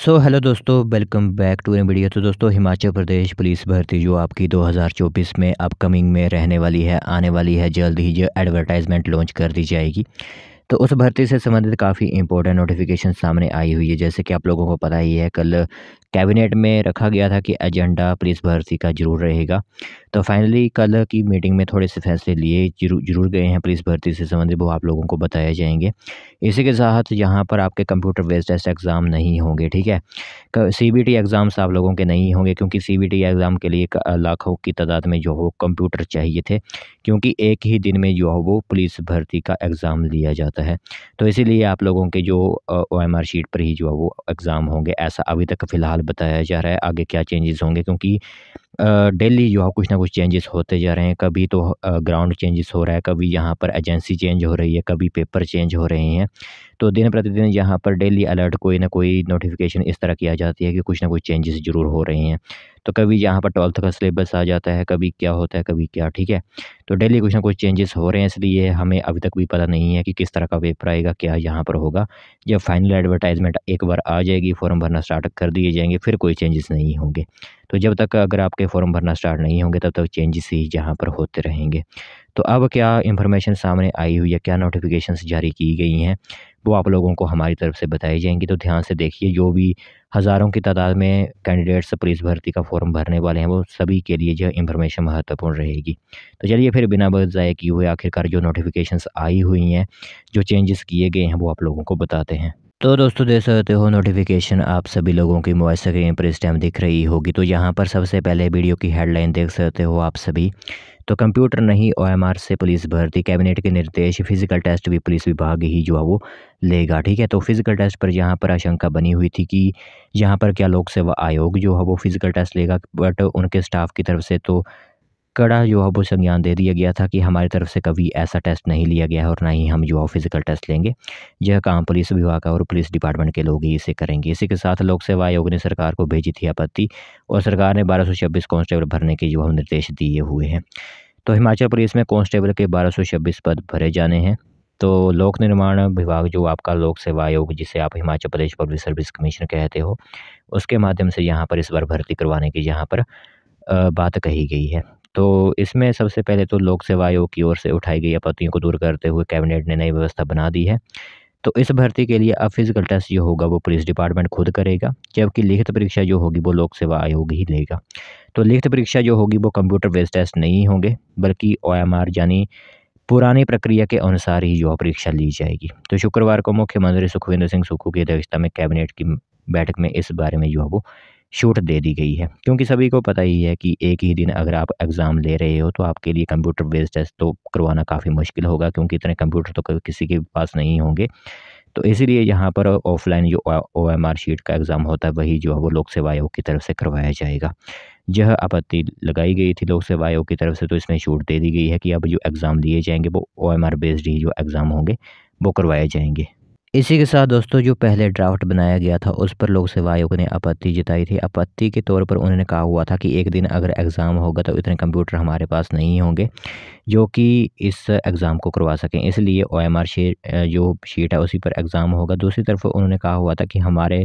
सो hello दोस्तों welcome back to an video तो दोस्तों हिमाचल प्रदेश पुलिस भर्ती जो आपकी 2024 में अपकमिंग में रहने वाली है आने वाली है जल्द ही जो एडवर्टाइजमेंट लॉन्च कर दी जाएगी तो उस भर्ती से संबंधित काफ़ी इंपॉर्टेंट नोटिफिकेशन सामने आई हुई है जैसे कि आप लोगों को पता ही है कल कैबिनेट में रखा गया था कि एजेंडा पुलिस भर्ती का ज़रूर रहेगा तो फाइनली कल की मीटिंग में थोड़े से फैसले लिए जरूर जरूर गए हैं पुलिस भर्ती से संबंधित वो आप लोगों को बताए जाएंगे इसी के साथ यहाँ पर आपके कंप्यूटर बेस्ड टेस्ट एग्ज़ाम नहीं होंगे ठीक है सी बी टी एग्ज़ाम्स आप लोगों के नहीं होंगे क्योंकि सी बी टी एग्ज़ाम के लिए लाखों की तादाद में जो हो कंप्यूटर चाहिए थे क्योंकि एक ही दिन में जो हो वो पुलिस भर्ती का एग्ज़ाम लिया जाता है सकता है तो इसीलिए आप लोगों के जो ओ एम आर शीट पर ही जो है वो एग्ज़ाम होंगे ऐसा अभी तक फ़िलहाल बताया जा रहा है आगे क्या चेंजेस होंगे क्योंकि डेली जो है कुछ ना कुछ चेंजेस होते जा रहे हैं कभी तो ग्राउंड चेंजेस हो रहा है कभी यहाँ पर एजेंसी चेंज हो रही है कभी पेपर चेंज हो रहे हैं तो दिन प्रतिदिन यहाँ पर डेली अलर्ट कोई ना कोई नोटिफिकेशन इस तरह की आ जाती है कि कुछ ना कुछ चेंजेस ज़रूर हो रहे हैं तो कभी यहाँ पर ट्वेल्थ का सिलेबस आ जाता है कभी क्या होता है कभी क्या ठीक है तो डेली कुछ ना कुछ चेंजेस हो रहे हैं इसलिए हमें अभी तक भी पता नहीं है कि किस तरह का पेपर आएगा क्या यहाँ पर होगा जब फाइनल एडवर्टाइजमेंट एक बार आ जाएगी फॉर्म भरना स्टार्ट कर दिए जाएंगे फिर कोई चेंजेस नहीं होंगे तो जब तक अगर आपके फॉर्म भरना स्टार्ट नहीं होंगे तब तक चेंजेस ही यहाँ पर होते रहेंगे तो अब क्या इन्फॉर्मेशन सामने आई हुई है क्या नोटिफिकेशन जारी की गई हैं वो आप लोगों को हमारी तरफ से बताई जाएंगी तो ध्यान से देखिए जो भी हज़ारों की तादाद में कैंडिडेट्स पुलिस भर्ती का फॉर्म भरने वाले हैं वो सभी के लिए जो इंफॉर्मेशन महत्वपूर्ण रहेगी तो चलिए फिर बिना वक्त ज़ाय किए हुए आखिरकार जो नोटिफिकेशंस आई हुई हैं जो चेंजेस किए गए हैं वो आप लोगों को बताते हैं तो दोस्तों देख सकते हो नोटिफिकेशन आप सभी लोगों की मोबाइल स्क्रीन पर इस टाइम दिख रही होगी तो यहाँ पर सबसे पहले वीडियो की हेडलाइन देख सकते हो आप सभी तो कंप्यूटर नहीं ओएमआर से पुलिस भर्ती कैबिनेट के निर्देश फिजिकल टेस्ट भी पुलिस विभाग ही जो है वो लेगा ठीक है तो फिजिकल टेस्ट पर यहाँ पर आशंका बनी हुई थी कि यहाँ पर क्या लोक सेवा आयोग जो है वो फिजिकल टेस्ट लेगा बट उनके स्टाफ की तरफ से तो कड़ा जो है वो संज्ञान दे दिया गया था कि हमारी तरफ से कभी ऐसा टेस्ट नहीं लिया गया है और ना ही हम जो फिज़िकल टेस्ट लेंगे यह काम पुलिस विभाग और पुलिस डिपार्टमेंट के लोग ही इसे करेंगे इसी के साथ लोक सेवा आयोग ने सरकार को भेजी थी आपत्ति और सरकार ने बारह सौ कांस्टेबल भरने के जो हम निर्देश दिए हुए हैं तो हिमाचल पुलिस में कांस्टेबल के बारह सौ छब्बीस पद भरे जाने हैं तो लोक निर्माण विभाग जो आपका लोक सेवा आयोग जिसे आप Himachal Pradesh public service commission कहते हो उसके माध्यम से यहाँ पर इस बार भर्ती करवाने की यहाँ पर बात कही गई है तो इसमें सबसे पहले तो लोक सेवा आयोग की ओर से उठाई गई आपत्तियों को दूर करते हुए कैबिनेट ने नई व्यवस्था बना दी है तो इस भर्ती के लिए अब फिज़िकल टेस्ट जो होगा वो पुलिस डिपार्टमेंट खुद करेगा जबकि लिखित परीक्षा जो होगी वो लोक सेवा आयोग ही लेगा तो लिखित परीक्षा जो होगी वो कंप्यूटर बेस्ड टेस्ट नहीं होंगे बल्कि ओ यानी पुरानी प्रक्रिया के अनुसार ही जो परीक्षा ली जाएगी तो शुक्रवार को मुख्यमंत्री सुखविंदर सिंह सुक्खू की अध्यक्षता में कैबिनेट की बैठक में इस बारे में जो है वो छूट दे दी गई है क्योंकि सभी को पता ही है कि एक ही दिन अगर आप एग्ज़ाम ले रहे हो तो आपके लिए कंप्यूटर बेस्ड टेस्ट तो करवाना काफ़ी मुश्किल होगा क्योंकि इतने कंप्यूटर तो किसी के पास नहीं होंगे तो इसीलिए यहाँ पर ऑफलाइन जो ओ एम आर शीट का एग्ज़ाम होता है वही जो है वो लोक सेवा आयोग की तरफ से करवाया जाएगा यह आपत्ति लगाई गई थी लोक सेवा आयोग की तरफ से तो इसमें छूट दे दी गई है कि अब जो एग्ज़ाम लिए जाएंगे वो ओ एम आर बेस्ड ही जो एग्ज़ाम होंगे वो करवाए जाएंगे इसी के साथ दोस्तों जो पहले ड्राफ्ट बनाया गया था उस पर लोक सेवा आयोग ने आपत्ति जताई थी आपत्ति के तौर पर उन्होंने कहा हुआ था कि एक दिन अगर एग्ज़ाम होगा तो इतने कंप्यूटर हमारे पास नहीं होंगे जो कि इस एग्ज़ाम को करवा सकें इसलिए ओ एम आर जो शीट है उसी पर एग्ज़ाम होगा दूसरी तरफ उन्होंने कहा हुआ था कि हमारे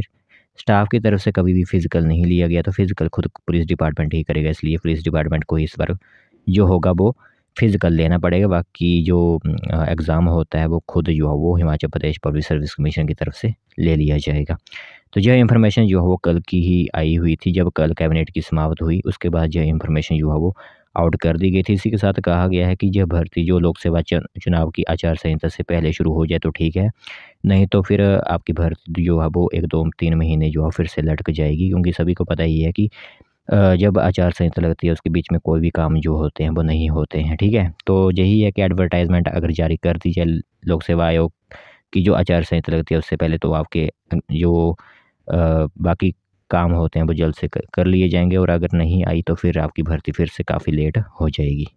स्टाफ की तरफ से कभी भी फ़िज़िकल नहीं लिया गया तो फ़िज़िकल खुद पुलिस डिपार्टमेंट ही करेगा इसलिए पुलिस डिपार्टमेंट को इस पर जो होगा वो फ़िज़िकल लेना पड़ेगा बाकी जो एग्ज़ाम होता है वो खुद जो है वो Himachal Pradesh public service commission की तरफ से ले लिया जाएगा तो यह इन्फॉर्मेशन जो है वो कल की ही आई हुई थी जब कल कैबिनेट की समाप्त हुई उसके बाद यह इन्फॉर्मेशन जो है वो आउट कर दी गई थी इसी के साथ कहा गया है कि यह भर्ती जो लोक सेवा चुनाव की आचार संहिता से पहले शुरू हो जाए तो ठीक है नहीं तो फिर आपकी भर्ती जो है वो एक दो तीन महीने जो है फिर से लटक जाएगी क्योंकि सभी को पता ही है कि जब आचार संहिता लगती है उसके बीच में कोई भी काम जो होते हैं वो नहीं होते हैं ठीक है तो यही है कि एडवर्टाइजमेंट अगर जारी कर दी जाए लोक सेवा आयोग की जो आचार संहिता लगती है उससे पहले तो आपके जो बाकी काम होते हैं वो जल्द से कर लिए जाएंगे और अगर नहीं आई तो फिर आपकी भर्ती फिर से काफ़ी लेट हो जाएगी